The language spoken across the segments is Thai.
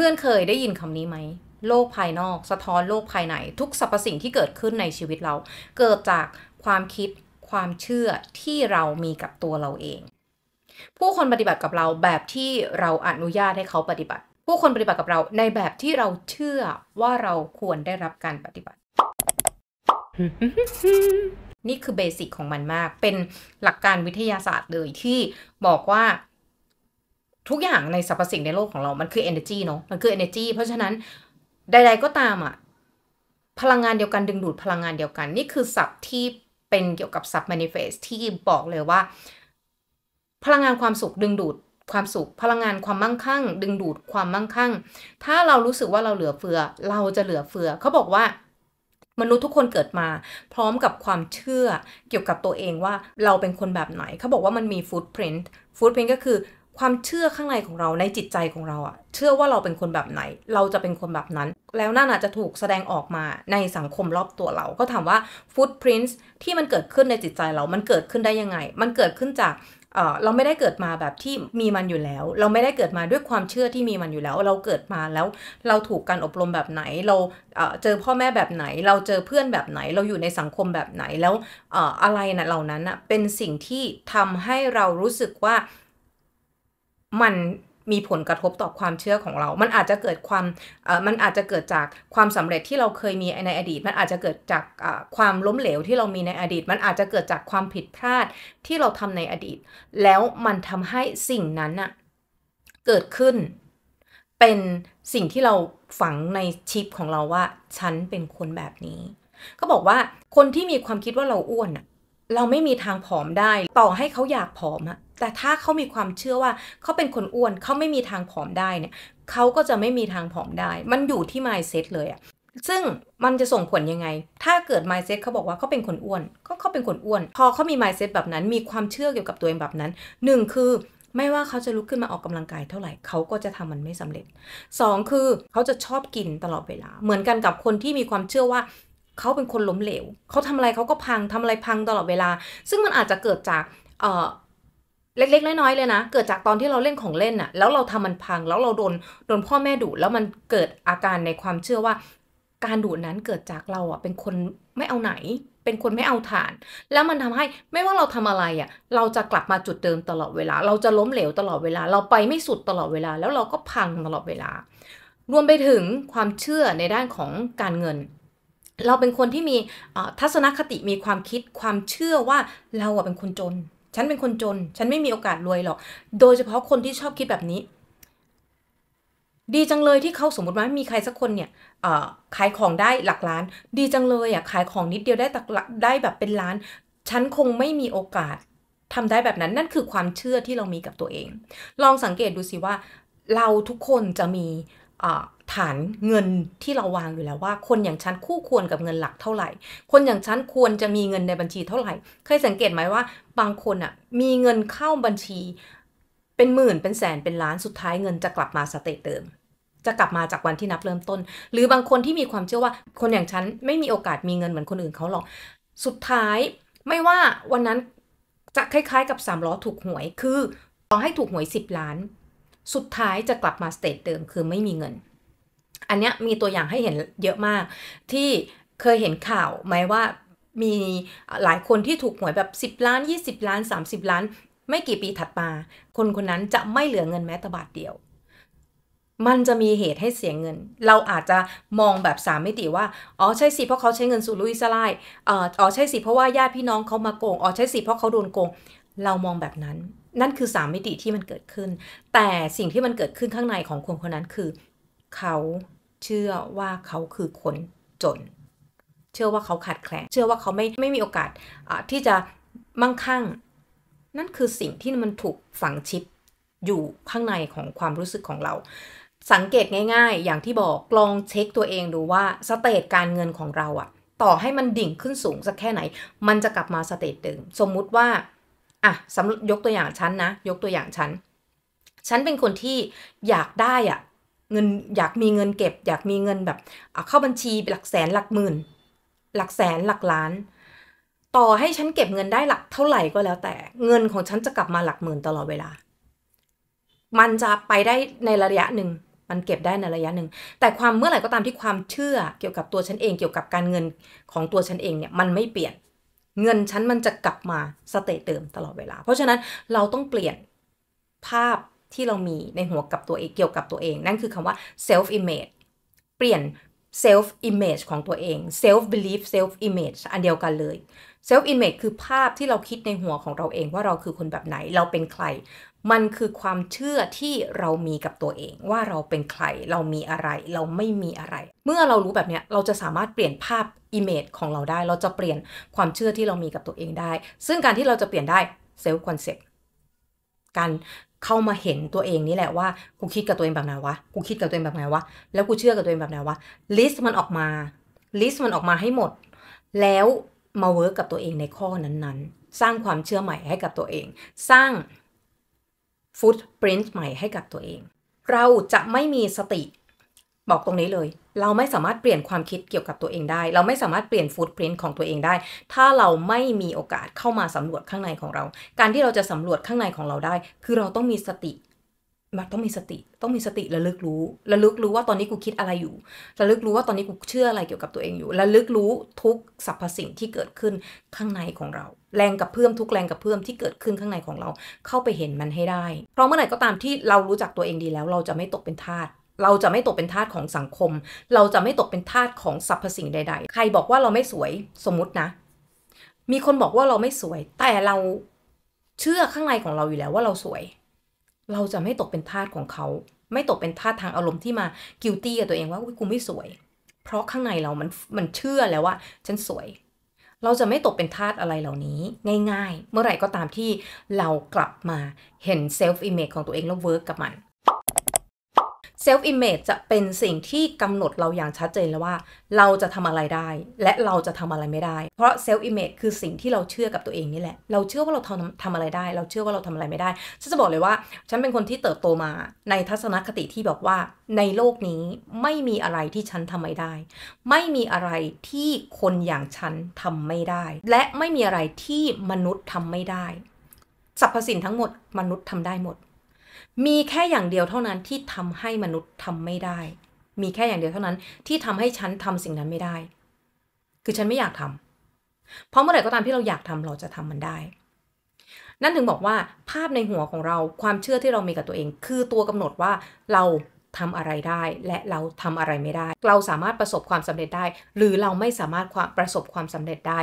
พื่อนเคยได้ยินคำนี้ไหม โลกภายนอก สะท้อนโลกภายในทุกสรรพสิ่งที่เกิดขึ้นในชีวิตเรา เกิดจากความคิดความเชื่อที่เรามีกับตัวเราเอง ผู้คนปฏิบัติกับเราแบบที่เราอนุญาตให้เขาปฏิบัติ ผู้คนปฏิบัติกับเราในแบบที่เราเชื่อว่าเราควรได้รับการปฏิบัติ นี่คือเบสิกของมันมากเป็นหลักการวิทยาศาสตร์เลยที่บอกว่าทุกอย่างในสรรพสิ่งในโลกของเรา มันคือ energy เนาะมันคือ energy เพราะฉะนั้นใดๆก็ตามอะพลังงานเดียวกันดึงดูดพลังงานเดียวกัน นี่คือศัพท์ที่เป็นเกี่ยวกับศัพท์ manifest ที่บอกเลยว่า พลังงานความสุขดึงดูดความสุข พลังงานความมั่งคั่ง ดึงดูดความมั่งคั่ง ถ้าเรารู้สึกว่าเราเหลือเฟือ เราจะเหลือเฟือ เขาบอกว่ามนุษย์ทุกคนเกิดมา พร้อมกับความเชื่อเกี่ยวกับตัวเองว่าเราเป็นคนแบบไหนเขาบอกว่ามันมีฟูดพริ้นฟูดพริ้นก็คือความเชื่อข้างในของเราในจิตใจของเราอะเชื่อว่าเราเป็นคนแบบไหน เราจะเป็นคนแบบนั้น แล้วนั่นอาจจะถูกแสดงออกมาในสังคมรอบตัวเรา ก็ถามว่าฟุตปริน n ์ที่มันเกิดขึ้นในจิตใจเรา มันเกิดขึ้นได้ยังไง มันเกิดขึ้นจากเราไม่ได้เกิดมาแบบที่มีมันอยู่แล้ว เราไม่ได้เกิดมาด้วยความเชื่อที่มีมันอยู่แล้ว เราเกิดมาแล้วเราถูกการอบรมแบบไหนเราเจอพ่อแม่แบบไหน เราเจอเพื่อนแบบไหนเราอยู่ในสังคมแบบไหนแล้วอะไรนะเหล่านั้นะเป็นสิ่งที่ทำให้เรารู้สึกว่ามันมีผลกระทบต่อความเชื่อของเรา มันอาจจะเกิดความมันอาจจะเกิดจากความสำเร็จที่เราเคยมีในอดีต มันอาจจะเกิดจากความล้มเหลวที่เรามีในอดีต มันอาจจะเกิดจากความผิดพลาดที่เราทำในอดีต แล้วมันทำให้สิ่งนั้นน่ะเกิดขึ้น เป็นสิ่งที่เราฝังในชิปของเราว่า ฉันเป็นคนแบบนี้ ก็บอกว่าคนที่มีความคิดว่าเราอ้วนะเราไม่มีทางผอมได้ ต่อให้เขาอยากผอมอะแต่ถ้าเขามีความเชื่อว่าเขาเป็นคนอ้วนเขาไม่มีทางผอมได้เนี่ยเขาก็จะไม่มีทางผอมได้ มันอยู่ที่ mindset เลยอะซึ่งมันจะส่งผลยังไง ถ้าเกิด mindset เขาบอกว่าเขาเป็นคนอ้วนก็เขาเป็นคนอ้วน พอเขามี mindset แบบนั้น มีความเชื่อเกี่ยวกับตัวเองแบบนั้นหนึ่งคือไม่ว่าเขาจะลุกขึ้นมาออกกำลังกายเท่าไหร่เขาก็จะทำมันไม่สำเร็จ 2 คือเขาจะชอบกินตลอดเวลา เหมือนกันกับคนที่มีความเชื่อว่าเขาเป็นคนล้มเหลวเขาทำอะไรเขาก็พังทำอะไรพังตลอดเวลา ซึ่งมันอาจจะเกิดจากเล็กๆน้อยๆเลยนะ เกิดจากตอนที่เราเล่นของเล่นอะแล้วเราทำมันพัง แล้วเราโดน โดนพ่อแม่ดุแล้วมันเกิดอาการในความเชื่อว่า การดุนั้นเกิดจากเราอะเป็นคนไม่เอาไหน เป็นคนไม่เอาฐาน แล้วมันทำให้ไม่ว่าเราทำอะไรอะเราจะกลับมาจุดเดิมตลอดเวลา เราจะล้มเหลวตลอดเวลา เราไปไม่สุดตลอดเวลา แล้วเราก็พังตลอดเวลา รวมไปถึงความเชื่อในด้านของการเงิน เราเป็นคนที่มีทัศนคติมีความคิดความเชื่อว่าเราอะเป็นคนจนฉันเป็นคนจน ฉันไม่มีโอกาสรวยหรอก โดยเฉพาะคนที่ชอบคิดแบบนี้ ดีจังเลยที่เขาสมมติว่ามีใครสักคนเนี่ยขายของได้หลักล้าน ดีจังเลยอ่ะขายของนิดเดียวได้ตักได้แบบเป็นล้าน ฉันคงไม่มีโอกาสทำได้แบบนั้นนั่นคือความเชื่อที่เรามีกับตัวเอง ลองสังเกตดูสิว่าเราทุกคนจะมีฐานเงินที่เราวางอยู่แล้วว่าคนอย่างฉัน คู่ควรกับเงินหลักเท่าไหร่ คนอย่างฉันควรจะมีเงินในบัญชีเท่าไหร่เคยสังเกตไหมว่าบางคนอะมีเงินเข้าบัญชีเป็นหมื่นเป็นแสนเป็นล้าน สุดท้ายเงินจะกลับมาสเตตเติม จะกลับมาจากวันที่นับเริ่มต้น หรือบางคนที่มีความเชื่อว่าคนอย่างฉันไม่มีโอกาสมีเงินเหมือนคนอื่นเขาหรอก สุดท้ายไม่ว่าวันนั้นจะคล้าย ๆ กับสามล้อถูกหวยคือต่อให้ถูกหวย 10ล้านสุดท้ายจะกลับมาสเตตเดิมคือไม่มีเงินอันเนี้ยมีตัวอย่างให้เห็นเยอะมาก ที่เคยเห็นข่าว ไหมว่ามีหลายคนที่ถูกหวยแบบ 10 ล้าน 20 ล้าน 30 ล้าน ไม่กี่ปีถัดมาคนคนนั้นจะไม่เหลือเงินแม้แต่บาทเดียว มันจะมีเหตุให้เสียเงิน เราอาจจะมองแบบสามมิติว่าอ๋อใช่สิ เพราะเขาใช้เงินส่รุยสลายอ๋อใช่สิเพราะว่าญาติพี่น้องเขามาโกงอ๋อใช่สิเพราะเขาโดนโกงเรามองแบบนั้น นั่นคือสามมิติที่มันเกิดขึ้น แต่สิ่งที่มันเกิดขึ้นข้างในของคนคนนั้นคือเขาเชื่อว่าเขาคือคนจน เชื่อว่าเขาขาดแคลน เชื่อว่าเขาไม่ไม่มีโอกาสที่จะมั่งคั่ง นั่นคือสิ่งที่มันถูกฝังชิปอยู่ข้างในของความรู้สึกของเรา สังเกตง่ายๆ อย่างที่บอกลองเช็คตัวเองดูว่าสเตตการเงินของเราอะต่อให้มันดิ่งขึ้นสูงสักแค่ไหน มันจะกลับมาสเตตเดิม สมมุติว่าอ่ะสยกตัวอย่างฉันนะ ยกตัวอย่างฉัน ฉันเป็นคนที่อยากได้อะเงินอยากมีเงินเก็บอยากมีเงินแบบเข้าบัญชีหลักแสนหลักหมื่นหลักแสนหลักล้าน ต่อให้ฉันเก็บเงินได้หลักเท่าไหร่ก็แล้วแต่ เงินของฉันจะกลับมาหลักหมื่นตลอดเวลา มันจะไปได้ในระยะหนึ่งมันเก็บได้ในระยะหนึ่งแต่ความเมื่อไหร่ก็ตามที่ความเชื่อเกี่ยวกับตัวฉันเอง เกี่ยวกับการเงินของตัวฉันเองเนี่ยมันไม่เปลี่ยนเงินฉันมันจะกลับมาสเตตเติมตลอดเวลา เพราะฉะนั้นเราต้องเปลี่ยนภาพที่เรามีในหัวกับตัวเองเกี่ยวกับตัวเองนั่นคือคำว่า self image เปลี่ยน self image ของตัวเอง self belief self image อันเดียวกันเลย self image คือภาพที่เราคิดในหัวของเราเองว่าเราคือคนแบบไหน เราเป็นใคร มันคือความเชื่อที่เรามีกับตัวเอง ว่าเราเป็นใครเรามีอะไรเราไม่มีอะไร เมื่อเรารู้แบบนี้เราจะสามารถเปลี่ยนภาพ image ของเราได้ เราจะเปลี่ยนความเชื่อที่เรามีกับตัวเองได้ ซึ่งการที่เราจะเปลี่ยนได้ self concept การเข้ามาเห็นตัวเองนี่แหละว่ากูคิดกับตัวเองแบบไหนวะกูคิดกับตัวเองแบบไหนวะแล้วกูเชื่อกับตัวเองแบบไหนวะลิสต์มันออกมาลิสต์มันออกมาให้หมดแล้วมาเวิร์กกับตัวเองในข้อนั้นๆ สร้างความเชื่อใหม่ให้กับตัวเอง สร้างฟุตปรินต์ใหม่ให้กับตัวเอง เราจะไม่มีสติบอกตรงนี้เลย เราไม่สามารถเปลี่ยนความคิดเกี่ยวกับตัวเองได้ เราไม่สามารถเปลี่ยนฟตปพิ้นของตัวเองได้ ถ้าเราไม่มีโอกาสเข้ามาสำรวจข้างในของเรา การที่เราจะสำรวจข้างในของเราได้ คือเราต้องมีสติมันต้องมีสติ ต้องมีสติระลึกรู้ระลึกรู้ว่าตอนนี้กูคิดอะไรอยู่ระลึกรู้ว่าตอนนี้กูเชื่ออะไรเกี่ยวกับตัวเองอยู่ระลึกรู้ทุกสรรพสิ่งที่เกิดขึ้นข้างในของเรา แรงกับเพื่อมทุกแรงกับเพื่อมที่เกิดขึ้นข้างในของเรา เข้าไปเห็นมันให้ได้ เพราะเมื่อไหร่ก็ตามที่เรารู้จักตัวเองดี แล้ว เราจะไม่ตกเป็นทาสเราจะไม่ตกเป็นทาสของสังคม เราจะไม่ตกเป็นทาสของสรรพสิ่งใด ๆ ใครบอกว่าเราไม่สวยสมมตินะ มีคนบอกว่าเราไม่สวย แต่เราเชื่อข้างในของเราอยู่แล้วว่าเราสวย เราจะไม่ตกเป็นทาสของเขา ไม่ตกเป็นทาสทางอารมณ์ที่มากิลตี้กับตัวเองว่ากูไม่สวย เพราะข้างในเรามันมันเชื่อแล้วว่า ฉันสวย เราจะไม่ตกเป็นทาสอะไรเหล่านี้ ง่าย ๆ เมื่อไหร่ก็ตามที่เรากลับมาเห็นเซลฟ์อิมเมจของตัวเองแล้วเวิร์กกับมันเซลฟ์อิมเมจจะเป็นสิ่งที่กำหนดเราอย่างชัดเจนแล้วว่า เราจะทำอะไรได้และเราจะทำอะไรไม่ได้ เพราะเซลฟ์อิมเมจคือสิ่งที่เราเชื่อกับตัวเองนี่แหละ เราเชื่อว่าเราทำทำอะไรได้ เราเชื่อว่าเราทำอะไรไม่ได้ ฉันจะบอกเลยว่าฉันเป็นคนที่เติบโตมาในทัศนคติที่บอกว่า ในโลกนี้ไม่มีอะไรที่ฉันทำไม่ได้ ไม่มีอะไรที่คนอย่างฉันทำไม่ได้ และไม่มีอะไรที่มนุษย์ทำไม่ได้ สรรพสิ่งทั้งหมดมนุษย์ทำได้หมดมีแค่อย่างเดียวเท่านั้นที่ทำให้มนุษย์ทำไม่ได้ มีแค่อย่างเดียวเท่านั้นที่ทำให้ฉันทำสิ่งนั้นไม่ได้ คือฉันไม่อยากทำ เพราะเมื่อไหร่ก็ตามที่เราอยากทำเราจะทำมันได้ นั่นถึงบอกว่าภาพในหัวของเราความเชื่อที่เรามีกับตัวเอง คือตัวกำหนดว่าเราทำอะไรได้และเราทำอะไรไม่ได้ เราสามารถประสบความสำเร็จได้ หรือเราไม่สามารถประสบความสำเร็จได้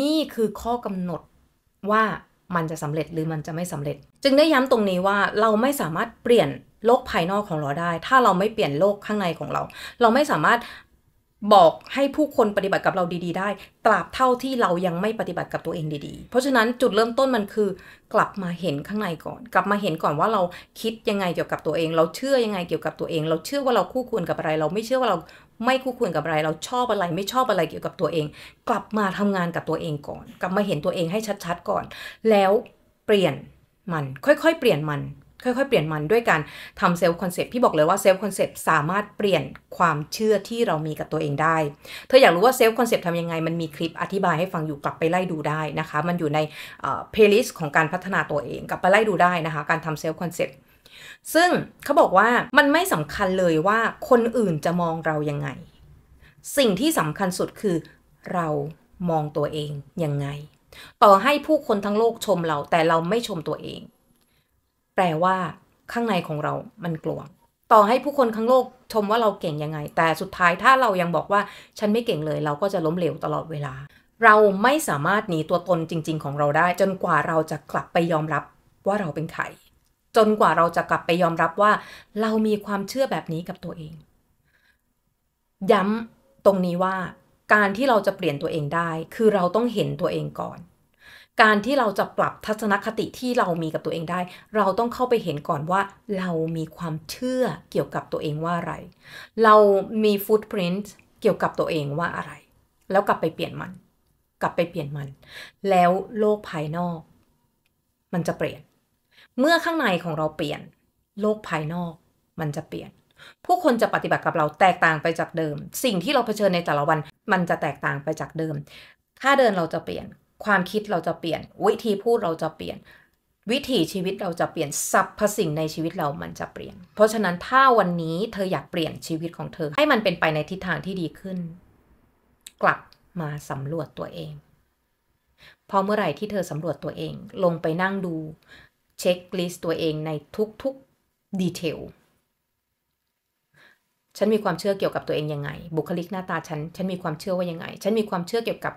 นี่คือข้อกำหนดว่ามันจะสำเร็จหรือมันจะไม่สำเร็จ จึงได้ย้ำตรงนี้ว่าเราไม่สามารถเปลี่ยนโลกภายนอกของเราได้ ถ้าเราไม่เปลี่ยนโลกข้างในของเรา เราไม่สามารถบอกให้ผู้คนปฏิบัติกับเราดี ๆ ได้ตราบเท่าที่เรายังไม่ปฏิบัติกับตัวเองดีๆ เพราะฉะนั้นจุดเริ่มต้นมันคือกลับมาเห็นข้างในก่อน กลับมาเห็นก่อนว่าเราคิดยังไงเกี่ยวกับตัวเอง เราเชื่อยังไงเกี่ยวกับตัวเอง เราเชื่อว่าเราคู่ควรกับอะไร เราไม่เชื่อว่าเราไม่คู่ควรกับอะไรเราชอบอะไร ไม่ชอบอะไรเกี่ยวกับตัวเอง กลับมาทำงานกับตัวเองก่อน กลับมาเห็นตัวเองให้ชัดๆก่อน แล้วเปลี่ยนมันค่อยๆเปลี่ยนมัน ค่อยๆเปลี่ยนมันด้วยการทำเซลฟ์คอนเซปต์พี่บอกเลยว่าเซลฟ์คอนเซปต์สามารถเปลี่ยนความเชื่อที่เรามีกับตัวเองได้เธออยากรู้ว่าเซลฟ์คอนเซปต์ทำยังไงมันมีคลิปอธิบายให้ฟังอยู่กลับไปไล่ดูได้นะคะ มันอยู่ในเพลย์ลิสต์ของการพัฒนาตัวเองกลับไปไล่ดูได้นะคะการทำเซลฟ์คอนเซปต์ซึ่งเขาบอกว่ามันไม่สำคัญเลยว่าคนอื่นจะมองเรายังไง สิ่งที่สำคัญสุดคือ เรามองตัวเองยังไง ต่อให้ผู้คนทั้งโลกชมเราแต่เราไม่ชมตัวเอง แปลว่า ข้างในของเรามันกลวงต่อให้ผู้คนทั้งโลกชมว่าเราเก่งยังไง แต่สุดท้ายถ้าเรายังบอกว่าฉันไม่เก่งเลยเราก็จะล้มเหลวตลอดเวลา เราไม่สามารถหนีตัวตนจริงๆของเราได้จนกว่าเราจะกลับไปยอมรับว่าเราเป็นใครจนกว่าเราจะกลับไปยอมรับว่าเรามีความเชื่อแบบนี้กับตัวเอง ย้ำตรงนี้ว่า การที่เราจะเปลี่ยนตัวเองได้คือเราต้องเห็นตัวเองก่อน การที่เราจะปรับทัศนคติที่เรามีกับตัวเองได้ เราต้องเข้าไปเห็นก่อนว่า เรามีความเชื่อเกี่ยวกับตัวเองว่าอะไร เรามีฟุตปรินต์เกี่ยวกับตัวเองว่าอะไร แล้วกลับไปเปลี่ยนมัน กลับไปเปลี่ยนมัน แล้วโลกภายนอกมันจะเปลี่ยนเมื่อข้างในของเราเปลี่ยนโลกภายนอกมันจะเปลี่ยน ผู้คนจะปฏิบัติกับเราแตกต่างไปจากเดิม สิ่งที่เราเผชิญในแต่ละวันมันจะแตกต่างไปจากเดิมท่าเดินเราจะเปลี่ยนความคิดเราจะเปลี่ยน วิธีพูดเราจะเปลี่ยนวิถีชีวิตเราจะเปลี่ยนสรรพสิ่งในชีวิตเรามันจะเปลี่ยน เพราะฉะนั้นถ้าวันนี้เธออยากเปลี่ยนชีวิตของเธอ ให้มันเป็นไปในทิศทางที่ดีขึ้น กลับมาสำรวจตัวเองพอเมื่อไหร่ที่เธอสำรวจตัวเองลงไปนั่งดูเช็คลิสต์ตัวเองในทุกๆ ดีเทล ฉันมีความเชื่อเกี่ยวกับตัวเองยังไง บุคลิกหน้าตาฉัน ฉันมีความเชื่อว่ายังไง ฉันมีความเชื่อเกี่ยวกับ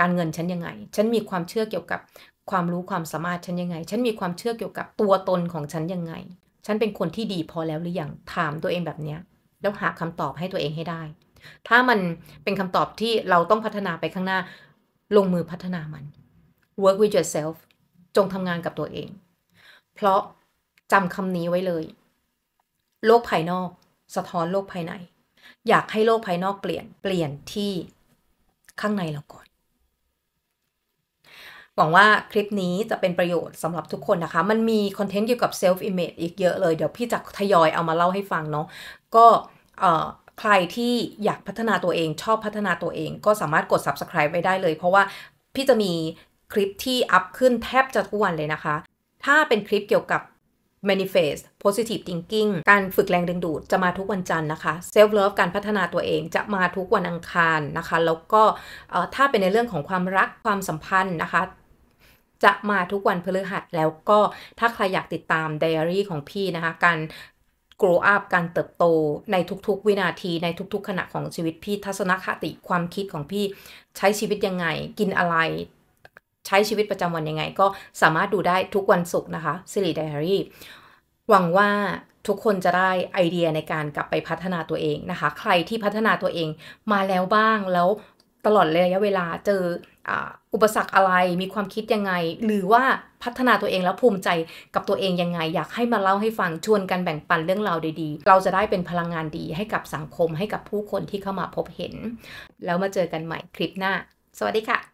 การเงินฉันยังไง ฉันมีความเชื่อเกี่ยวกับความรู้ความสามารถฉันยังไง ฉันมีความเชื่อเกี่ยวกับตัวตนของฉันยังไง ฉันเป็นคนที่ดีพอแล้วหรือยัง ถามตัวเองแบบเนี้ย แล้วหาคำตอบให้ตัวเองให้ได้ ถ้ามันเป็นคำตอบที่เราต้องพัฒนาไปข้างหน้า ลงมือพัฒนามัน work with yourself จงทำงานกับตัวเองเพราะจำคำนี้ไว้เลย โลกภายนอกสะท้อนโลกภายใน อยากให้โลกภายนอกเปลี่ยน เปลี่ยนที่ข้างในเราก่อนหวังว่าคลิปนี้จะเป็นประโยชน์สำหรับทุกคนนะคะ มันมีคอนเทนต์เกี่ยวกับเซลฟ์อิมเมจอีกเยอะเลย เดี๋ยวพี่จะทยอยเอามาเล่าให้ฟังเนาะก็ใครที่อยากพัฒนาตัวเองชอบพัฒนาตัวเอง ก็สามารถกด subscribe ไว้ได้เลย เพราะว่าพี่จะมีคลิปที่อัพขึ้นแทบจะทุกวันเลยนะคะถ้าเป็นคลิปเกี่ยวกับ Manifest Positive Thinking การฝึกแรงดึงดูด จะมาทุกวันจันทร์นะคะ Self Love การพัฒนาตัวเองจะมาทุกวันอังคารนะคะ แล้วก็ถ้าเป็นในเรื่องของความรักความสัมพันธ์นะคะ จะมาทุกวันพฤหัส แล้วก็ถ้าใครอยากติดตามไดอารี่ของพี่นะคะ การ grow up การเติบโตในทุกๆ วินาทีในทุกๆ ขณะของชีวิตพี่ทัศนคติความคิดของพี่ใช้ชีวิตยังไงกินอะไรใช้ชีวิตประจำวันยังไงก็สามารถดูได้ทุกวันศุกร์นะคะสิริไดอารี่หวังว่าทุกคนจะได้ไอเดียในการกลับไปพัฒนาตัวเองนะคะ ใครที่พัฒนาตัวเองมาแล้วบ้างแล้วตลอดระยะเวลาเจออุปสรรคอะไรมีความคิดยังไง หรือว่าพัฒนาตัวเองแล้วภูมิใจกับตัวเองยังไง อยากให้มาเล่าให้ฟัง ชวนกันแบ่งปันเรื่องราวดีๆ เราจะได้เป็นพลังงานดีให้กับสังคม ให้กับผู้คนที่เข้ามาพบเห็น แล้วมาเจอกันใหม่คลิปหน้า สวัสดีค่ะ